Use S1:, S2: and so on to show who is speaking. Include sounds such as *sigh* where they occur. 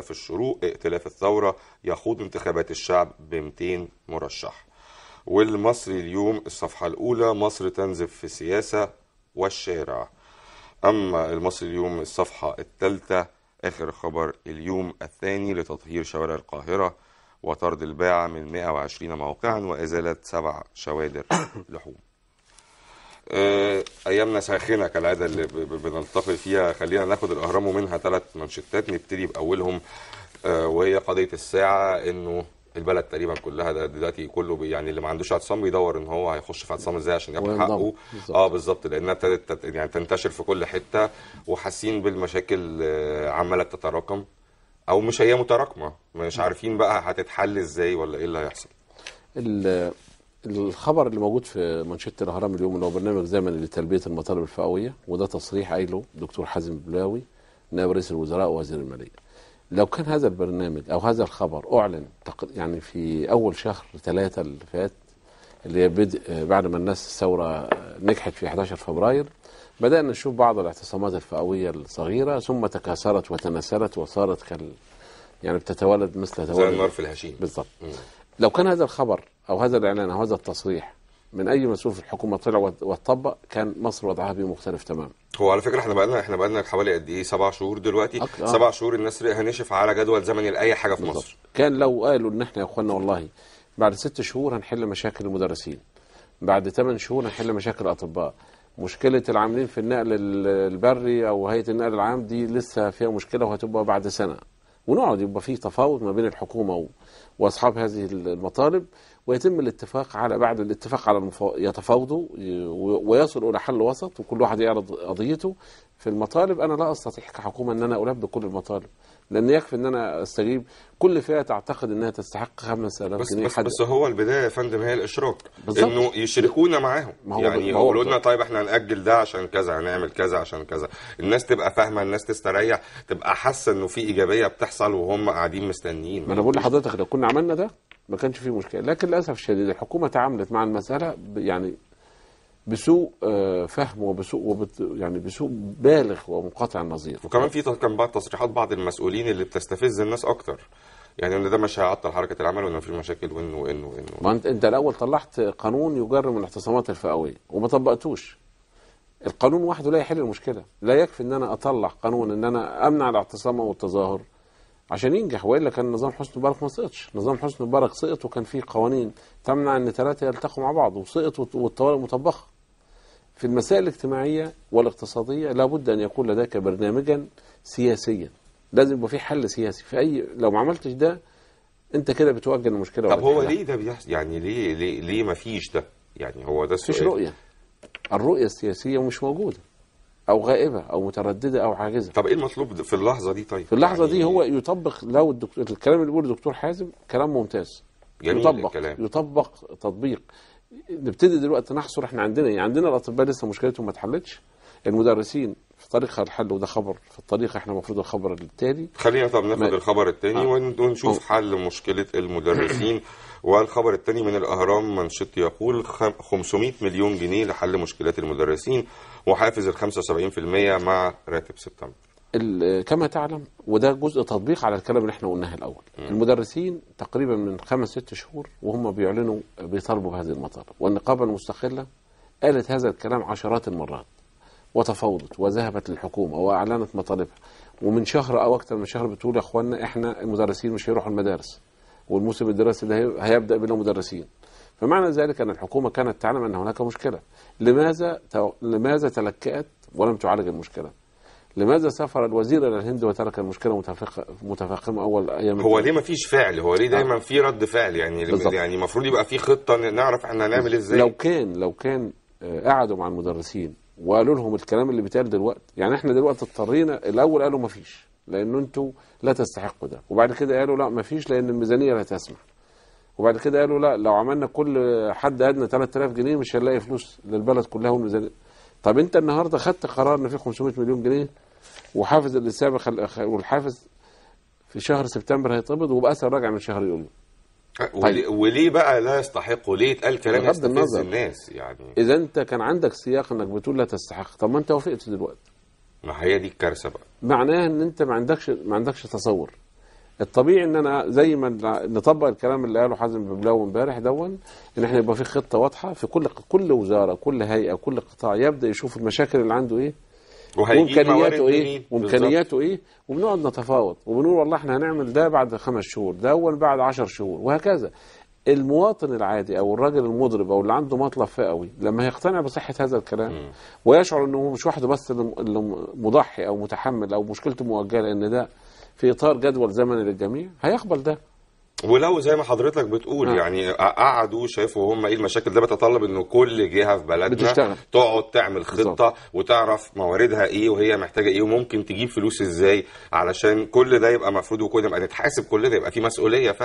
S1: في الشروق ائتلاف الثورة يخوض انتخابات الشعب ب 200 مرشح والمصري اليوم الصفحة الأولى مصر تنزف في السياسة والشارع أما المصري اليوم الصفحة الثالثة آخر خبر اليوم الثاني لتطهير شوارع القاهرة وطرد الباعة من 120 موقعا وإزالة سبع شوادر لحوم آه، ايامنا ساخنه كالعاده اللي بنلتقي فيها خلينا ناخد الاهرام ومنها ثلاث منشطات نبتدي باولهم آه، وهي قضيه الساعه انه البلد تقريبا كلها ده دلوقتي كله يعني اللي ما عندوش اعتصام بيدور ان هو هيخش في اعتصام ازاي عشان ياخد حقه بالزبط. اه بالظبط لانها ابتدت يعني تنتشر في كل حته وحاسين بالمشاكل آه، عماله تتراكم او مش هي متراكمه مش نعم. عارفين بقى هتتحل ازاي ولا ايه اللي هيحصل
S2: الخبر اللي موجود في منشطة الهرم اليوم اللي هو برنامج زمني لتلبية المطالب الفئوية وده تصريح قايله دكتور حازم بلاوي نائب رئيس الوزراء ووزير المالية لو كان هذا البرنامج أو هذا الخبر أعلن يعني في أول شهر ثلاثة اللي فات اللي هي بدء بعد ما الناس الثورة نجحت في 11 فبراير بدأنا نشوف بعض الاعتصامات الفئوية الصغيرة ثم تكاثرت وتناسلت وصارت كال يعني بتتولد مثل تولد زي النار في الهشيم بالظبط لو كان هذا الخبر او هذا الاعلان او هذا التصريح من اي مسؤول في الحكومه طلع وطبق كان مصر وضعها مختلف تماما.
S1: هو على فكره احنا بقى لنا احنا بقى لنا حوالي قد ايه سبع شهور دلوقتي أكل. آه. سبع شهور الناس هنشف على جدول زمني لاي حاجه في بالضبط. مصر.
S2: كان لو قالوا ان احنا يا اخوانا والله بعد ست شهور هنحل مشاكل المدرسين بعد ثمان شهور هنحل مشاكل الاطباء مشكله العاملين في النقل البري او هيئه النقل العام دي لسه فيها مشكله وهتبقى بعد سنه ونقعد يبقى فيه تفاوض ما بين الحكومه واصحاب هذه المطالب ويتم الاتفاق على بعد الاتفاق على المفا... يتفاوضوا ويصلوا الى حل وسط وكل واحد يعرض قضيته في المطالب انا لا استطيع كحكومه ان انا البي كل المطالب لان يكفي ان انا استجيب كل فئه تعتقد انها تستحق 5000 بس جنيه بس, حد. بس
S1: هو البدايه يا فندم هي الاشراك بالزبط. انه يشركونا معاهم ما هو يعني يقولوا لنا طيب احنا هنأجل ده عشان كذا هنعمل كذا عشان كذا الناس تبقى فاهمه الناس تستريح تبقى حاسه انه في ايجابيه بتحصل وهم
S2: قاعدين مستنيين ما انا بقول لحضرتك لو كنا عملنا ده ما كانش في مشكله لكن للاسف الشديد الحكومه تعاملت مع المساله يعني بسوء آه، فهم وبسوء وبت يعني بسوء بالغ ومنقطع النظير وكمان في
S1: كان بعض تصريحات بعض المسؤولين اللي بتستفز الناس اكتر يعني ان ده مش هيعطل حركه العمل وان في مشاكل وان وان وان ما انت
S2: انت الاول طلعت قانون يجرم الاعتصامات الفئويه وما طبقتوش القانون وحده لا يحل المشكله لا يكفي ان انا اطلع قانون ان انا امنع الاعتصام او التظاهر عشان ينجح والا كان نظام حسني مبارك ما سقطش نظام حسني مبارك سقط وكان فيه قوانين تمنع ان ثلاثه يلتقوا مع بعض وسقط والطوارئ مطبخه في المسائل الاجتماعية والاقتصادية لابد أن يكون لديك برنامجا سياسيا لازم يبقى في حل سياسي في أي لو ما عملتش ده أنت كده بتوجه المشكلة طب هو ليه ده بيحصل يعني ليه ليه, ليه ما فيش ده يعني هو ده السؤال مفيش رؤية الرؤية السياسية مش موجودة أو غائبة أو مترددة أو عاجزة طب إيه المطلوب في اللحظة دي طيب في اللحظة يعني... دي هو يطبق لو الدكتور الكلام اللي بيقوله الدكتور حازم كلام ممتاز جميل يطبق الكلام. يطبق تطبيق نبتدي دلوقتي نحصر احنا عندنا ايه عندنا الاطباء لسه مشكلتهم ما اتحلتش المدرسين في طريقها الحل وده خبر في الطريق احنا المفروض الخبر التالي خلينا طب ناخد
S1: الخبر التاني آه. ونشوف آه. حل مشكله المدرسين *clears throat* والخبر التاني من الاهرام منشط يقول 500 مليون جنيه لحل مشكلات المدرسين وحافز ال 75%
S2: مع راتب سبتمبر كما تعلم وده جزء تطبيق على الكلام اللي احنا قلناه الاول المدرسين تقريبا من خمس ست شهور وهم بيعلنوا بيطالبوا بهذه المطالب والنقابه المستقله قالت هذا الكلام عشرات المرات وتفاوضت وذهبت للحكومه واعلنت مطالبها ومن شهر او اكثر من شهر بتقول يا اخوانا احنا المدرسين مش هيروحوا المدارس والموسم الدراسي ده هيبدا بلا مدرسين فمعنى ذلك ان الحكومه كانت تعلم ان هناك مشكله لماذا لماذا تلكأت ولم تعالج المشكله لماذا سافر الوزير الى الهند وترك المشكله متفاقمه اول ايام هو ليه ما
S1: فيش فعل هو ليه دايما نعم. في رد فعل يعني بالزبط. يعني المفروض يبقى في خطه نعرف احنا هنعمل ازاي لو
S2: كان لو كان آه، قعدوا مع المدرسين وقالوا لهم الكلام اللي بيتقال دلوقتي يعني احنا دلوقتي اضطرينا الاول قالوا ما فيش لان انتوا لا تستحقوا ده وبعد كده قالوا لا ما فيش لان الميزانيه لا تسمح وبعد كده قالوا لا لو عملنا كل حد ادنى 3000 جنيه مش هنلاقي فلوس للبلد كلها والميزانيه طب انت النهارده خدت قرار ان في 500 مليون جنيه وحافظ اللي سابق والحافظ في شهر سبتمبر هيتقبض وبأثر راجع من شهر يونيو طيب. طيب.
S1: وليه بقى لا يستحقوا ليه اتقال كلام بغض النظر الناس يعني
S2: اذا انت كان عندك سياق انك بتقول لا تستحق طب ما انت وافقت دلوقتي ما هي دي الكارثه بقى معناها ان انت ما عندكش ما عندكش تصور الطبيعي ان انا زي ما نطبق الكلام اللي قاله حازم ببلاو امبارح دون ان احنا يبقى في خطه واضحه في كل كل وزاره كل هيئه كل قطاع يبدا يشوف المشاكل اللي عنده ايه وامكانياته ايه وامكانياته ايه وبنقعد نتفاوض وبنقول والله احنا هنعمل ده بعد خمس شهور ده اول بعد عشر شهور وهكذا المواطن العادي او الراجل المضرب او اللي عنده مطلب فئوي لما هيقتنع بصحه هذا الكلام م. ويشعر انه مش وحده بس اللي مضحي او متحمل او مشكلته مؤجله ان ده في اطار جدول زمني للجميع هيقبل ده ولو زي ما حضرتك بتقول آه. يعني
S1: قعدوا شافوا هم ايه المشاكل ده بتطلب ان كل جهه في بلدنا بتشتغل. تقعد تعمل خطه بالزبط. وتعرف مواردها ايه وهي محتاجه ايه وممكن تجيب فلوس ازاي علشان كل ده يبقى مفروض وكل ده يبقى نتحاسب كل ده يبقى في مسؤوليه فعلا